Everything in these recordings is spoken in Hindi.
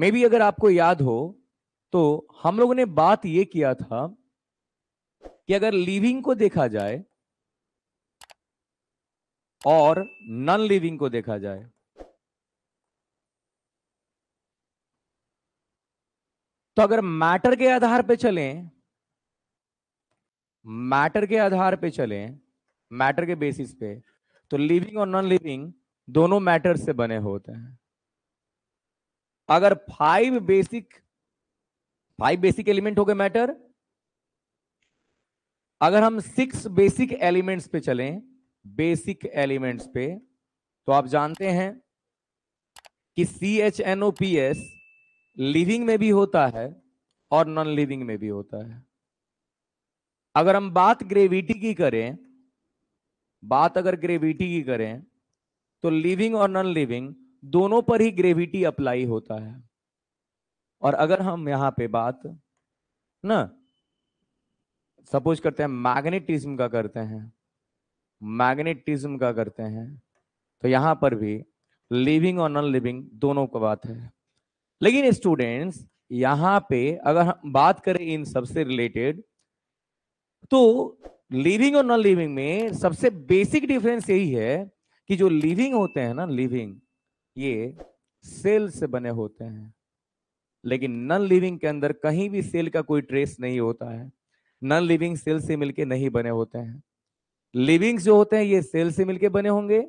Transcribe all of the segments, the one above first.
मे बी अगर आपको याद हो तो हम लोगों ने बात यह किया था कि अगर लिविंग को देखा जाए और नॉन लिविंग को देखा जाए तो अगर मैटर के आधार पे चलें मैटर के आधार पे चलें मैटर के बेसिस पे तो लिविंग और नॉन लिविंग दोनों मैटर से बने होते हैं अगर five basic five basic element हो गए मैटर अगर हम सिक्स बेसिक एलिमेंट्स पे चलें बेसिक एलिमेंट्स पे तो आप जानते हैं कि C H N O P S living में भी होता है और नॉन लिविंग में भी होता है अगर हम बात ग्रेविटी की करें बात अगर ग्रेविटी की करें तो लिविंग और नॉन लिविंग दोनों पर ही ग्रेविटी अप्लाई होता है और अगर हम यहां पे बात ना सपोज करते हैं मैग्नेटिज्म का करते हैं मैग्नेटिज्म का करते हैं तो यहां पर भी लिविंग और नॉन लिविंग दोनों का बात है लेकिन स्टूडेंट्स यहां पे अगर हम बात करें इन सबसे रिलेटेड तो लिविंग और नॉन लिविंग में सबसे बेसिक डिफरेंस यही है कि जो लिविंग होते हैं ना लिविंग ये सेल से बने होते हैं लेकिन नॉन लिविंग के अंदर कहीं भी सेल का कोई ट्रेस नहीं होता है नॉन लिविंग सेल से मिलके नहीं बने होते हैं लिविंग्स जो होते हैं ये सेल से मिलके बने होंगे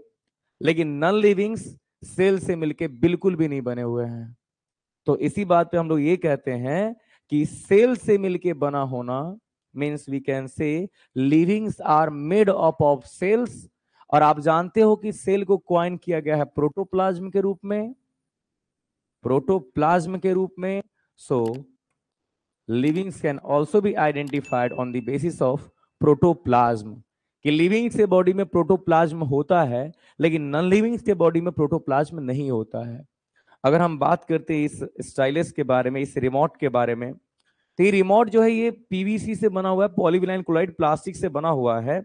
लेकिन नॉन लिविंग्स सेल से मिलके बिल्कुल भी नहीं बने हुए हैं तो इसी बात पे हम लोग ये कहते हैं कि सेल से मिलके बना होना means we can say livings are made up of cells और आप जानते हो कि सेल को क्वाइन किया गया है प्रोटोप्लाज्म के रूप में प्रोटोप्लाज्म के रूप में so livings can also be identified on the basis of protoplasm कि लिविंग से बॉडी में प्रोटोप्लाज्म होता है लेकिन नॉन लिविंग्स के बॉडी में प्रोटोप्लाज्म नहीं होता है अगर हम बात करते हैं इस स्टाइलस के बारे में इस रिमोट के बारे में तो ये रिमोट जो है ये पीवीसी से बना हुआ है पॉलीविलाइन क्लोराइड प्लास्टिक से बना हुआ है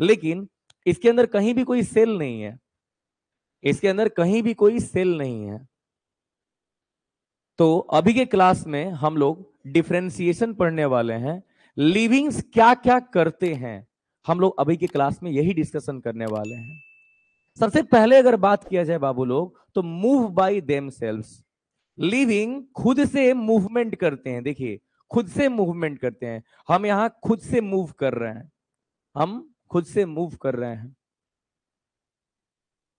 लेकिन इसके अंदर कहीं भी कोई सेल नहीं है इसके अंदर कहीं भी कोई सेल नहीं है तो अभी के क्लास में हम लोग डिफ्रेंसिएशन पढ़ने वाले हैं लिविंग्स क्या क्या करते हैं हम लोग अभी के क्लास में यही डिस्कशन करने वाले हैं सबसे पहले अगर बात किया जाए बाबू लोग तो move by them cells living खुद से मूवमेंट करते हैं देखिए खुद से मूवमेंट करते हैं हम यहां खुद से मूव कर रहे हैं हम खुद से मूव कर रहे हैं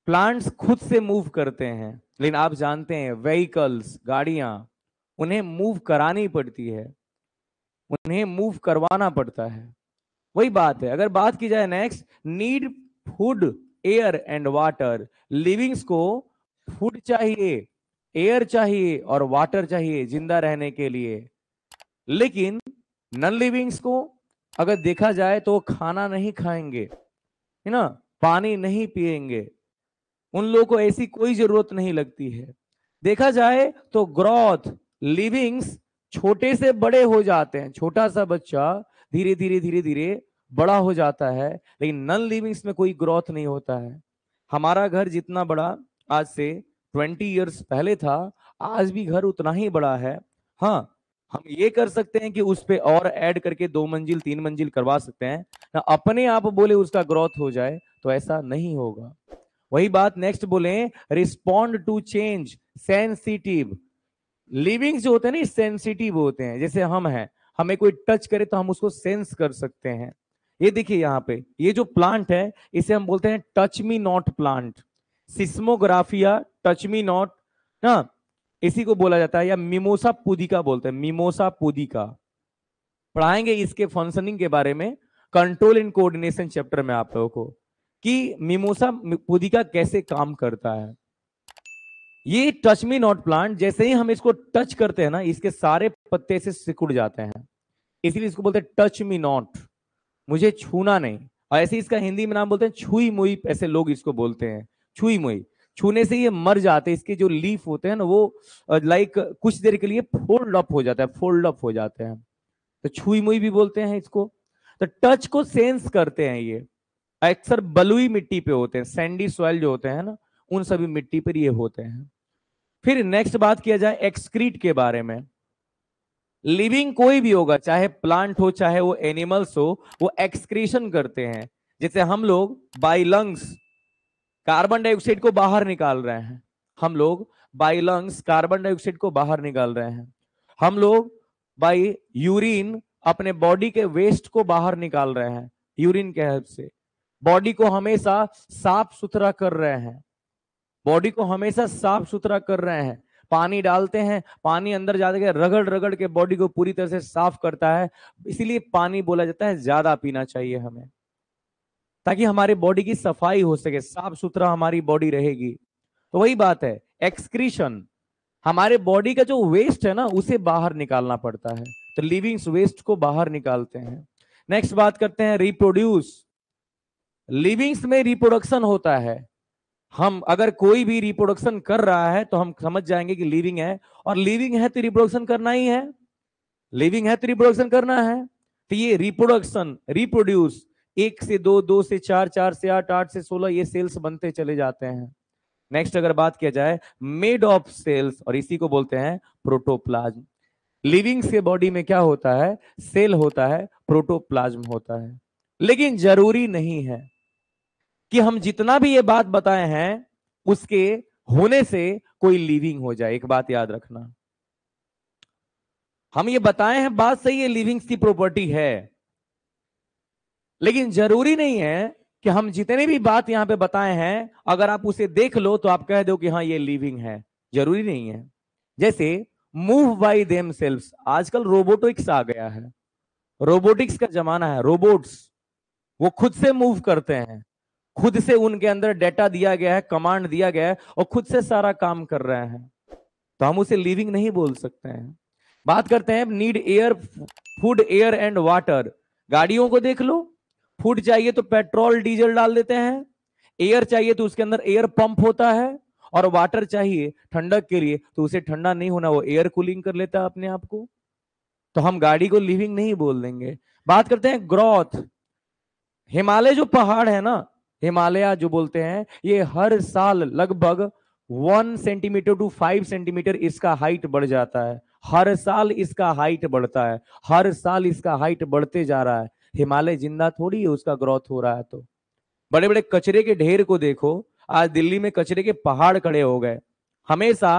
प्लांट्स खुद से मूव करते हैं लेकिन आप जानते हैं व्हीकल्स गाड़ियां उन्हें मूव करानी पड़ती है उन्हें मूव करवाना पड़ता है वही बात है अगर बात की जाए next need food air and water livings को फूड चाहिए एयर चाहिए और वाटर चाहिए जिंदा रहने के लिए लेकिन नन लिविंग्स को अगर देखा जाए तो वो खाना नहीं खाएंगे है ना पानी नहीं पिएंगे उन लोगों को ऐसी कोई जरूरत नहीं लगती है देखा जाए तो ग्रोथ लिविंग्स छोटे से बड़े हो जाते हैं छोटा सा बच्चा धीरे धीरे धीरे धीरे बड़ा हो जाता है लेकिन नन लिविंग्स में कोई ग्रोथ नहीं होता है हमारा घर जितना बड़ा आज से ट्वेंटी ईयर्स पहले था आज भी घर उतना ही बड़ा है हाँ हम ये कर सकते हैं कि उस पर और ऐड करके दो मंजिल तीन मंजिल करवा सकते हैं ना अपने आप बोले उसका ग्रोथ हो जाए तो ऐसा नहीं होगा वही बात नेक्स्ट बोले respond to change sensitive living जो होते हैं ना सेंसिटिव होते हैं जैसे हम हैं हमें कोई टच करे तो हम उसको सेंस कर सकते हैं ये देखिए यहाँ पे ये जो प्लांट है इसे हम बोलते हैं टच मी नॉट प्लांट सिस्मोग्राफिया टच मी नॉट ना इसी को बोला जाता है या मिमोसा पुदीका बोलते हैं मिमोसा पुदीका पढ़ाएंगे इसके फंक्शनिंग के बारे में कंट्रोल इन कोऑर्डिनेशन चैप्टर में आप लोगों को कि मिमोसा पुदीका कैसे काम करता है ये टच मी नॉट प्लांट जैसे ही हम इसको टच करते हैं ना इसके सारे पत्ते से सिकुड़ जाते हैं इसीलिए इसको बोलते हैं टच मी नॉट मुझे छूना नहीं और ऐसे इसका हिंदी में नाम बोलते हैं छुई मुई ऐसे लोग इसको बोलते हैं छुई मुई छूने से ये मर जाते हैं इसके जो लीफ होते हैं ना वो लाइक कुछ देर के लिए फोल्ड अप हो जाता है फोल्ड अप हो जाते हैं तो छुई मुई भी बोलते हैं इसको तो टच को सेंस करते हैं ये अक्सर बलुई मिट्टी पे होते हैं सैंडी सॉइल जो होते हैं ना उन सभी मिट्टी पर ये होते हैं फिर नेक्स्ट बात किया जाए एक्सक्रीट के बारे में लिविंग कोई भी होगा चाहे प्लांट हो चाहे वो एनिमल्स हो वो एक्सक्रीशन करते हैं जैसे हम लोग बाई लंग्स कार्बन डाइऑक्साइड को बाहर निकाल रहे हैं हम लोग बाई लंग्स कार्बन डाइऑक्साइड को बाहर निकाल रहे हैं हम लोग बाई यूरिन अपने बॉडी के वेस्ट को बाहर निकाल रहे हैं यूरिन के हेल्प से बॉडी को हमेशा साफ सुथरा कर रहे हैं बॉडी को हमेशा साफ सुथरा कर रहे हैं पानी डालते हैं पानी अंदर जाते के रगड़ रगड़ के बॉडी को पूरी तरह से साफ करता है इसीलिए पानी बोला जाता है ज्यादा पीना चाहिए हमें ताकि हमारे बॉडी की सफाई हो सके साफ सुथरा हमारी बॉडी रहेगी तो वही बात है एक्सक्रीशन हमारे बॉडी का जो वेस्ट है ना उसे बाहर निकालना पड़ता है तो लिविंग्स वेस्ट को बाहर निकालते हैं नेक्स्ट बात करते हैं रिप्रोड्यूस लिविंग्स में रिप्रोडक्शन होता है हम अगर कोई भी रिप्रोडक्शन कर रहा है तो हम समझ जाएंगे कि लिविंग है और लिविंग है तो रिप्रोडक्शन करना ही है लिविंग है तो रिप्रोडक्शन करना है तो ये रिप्रोडक्शन रिप्रोड्यूस एक से दो दो से चार चार से आठ आठ से सोलह ये सेल्स बनते चले जाते हैं नेक्स्ट अगर बात किया जाए मेड ऑफ सेल्स और इसी को बोलते हैं प्रोटोप्लाज्म लिविंग से बॉडी में क्या होता है सेल होता है प्रोटोप्लाज्म होता है लेकिन जरूरी नहीं है कि हम जितना भी ये बात बताए हैं उसके होने से कोई लिविंग हो जाए एक बात याद रखना हम ये बताए हैं बात सही है लिविंग्स की प्रॉपर्टी है लेकिन जरूरी नहीं है कि हम जितने भी बात यहां पे बताए हैं अगर आप उसे देख लो तो आप कह दो कि हाँ ये लिविंग है जरूरी नहीं है जैसे मूव बाई देम आजकल रोबोटिक्स आ गया है रोबोटिक्स का जमाना है रोबोट्स वो खुद से मूव करते हैं खुद से उनके अंदर डेटा दिया गया है कमांड दिया गया है और खुद से सारा काम कर रहे हैं तो हम उसे लिविंग नहीं बोल सकते हैं बात करते हैं need air food air and water गाड़ियों को देख लो फूड चाहिए तो पेट्रोल डीजल डाल देते हैं एयर चाहिए तो उसके अंदर एयर पंप होता है और वाटर चाहिए ठंडक के लिए तो उसे ठंडा नहीं होना वो एयर कूलिंग कर लेता है अपने आप को तो हम गाड़ी को लिविंग नहीं बोल देंगे बात करते हैं ग्रोथ हिमालय जो पहाड़ है ना हिमालय जो बोलते हैं ये हर साल लगभग one centimetre two five centimetre इसका हाइट बढ़ जाता है हर साल इसका हाइट बढ़ता है हर साल इसका हाइट बढ़ते जा रहा है हिमालय जिंदा थोड़ी है उसका ग्रोथ हो रहा है तो बड़े बड़े कचरे के ढेर को देखो आज दिल्ली में कचरे के पहाड़ खड़े हो गए हमेशा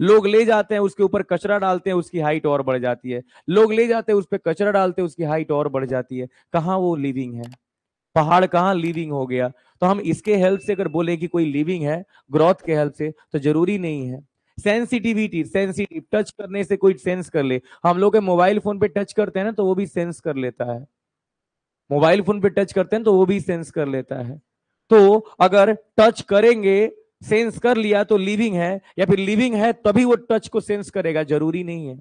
लोग ले जाते हैं उसके ऊपर कचरा डालते हैं उसकी हाइट और बढ़ जाती है लोग ले जाते हैं उस पर कचरा डालते हैं उसकी हाइट और बढ़ जाती है कहाँ वो लिविंग है पहाड़ कहाँ लिविंग हो गया तो हम इसके हेल्प से अगर बोले कि कोई लिविंग है ग्रोथ के हेल्प से तो जरूरी नहीं है सेंसिटिविटी सेंसिटिव टच करने से कोई सेंस कर ले हम लोग मोबाइल फोन पे टच करते हैं ना तो वो भी सेंस कर लेता है मोबाइल फोन पे टच करते हैं तो वो भी सेंस कर लेता है तो अगर टच करेंगे सेंस कर लिया तो लिविंग है या फिर लिविंग है तभी वो टच को सेंस करेगा जरूरी नहीं है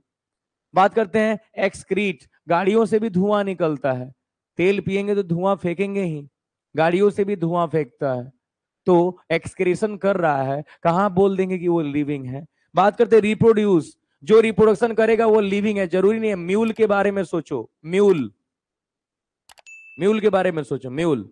बात करते हैं एक्सक्रीट गाड़ियों से भी धुआं निकलता है तेल पिएंगे तो धुआं फेंकेंगे ही गाड़ियों से भी धुआं फेंकता है तो एक्सक्रेशन कर रहा है कहां बोल देंगे कि वो लिविंग है बात करते हैं रिप्रोड्यूस जो रिप्रोडक्शन करेगा वो लिविंग है जरूरी नहीं है म्यूल के बारे में सोचो म्यूल म्यूल के बारे में सोचो म्यूल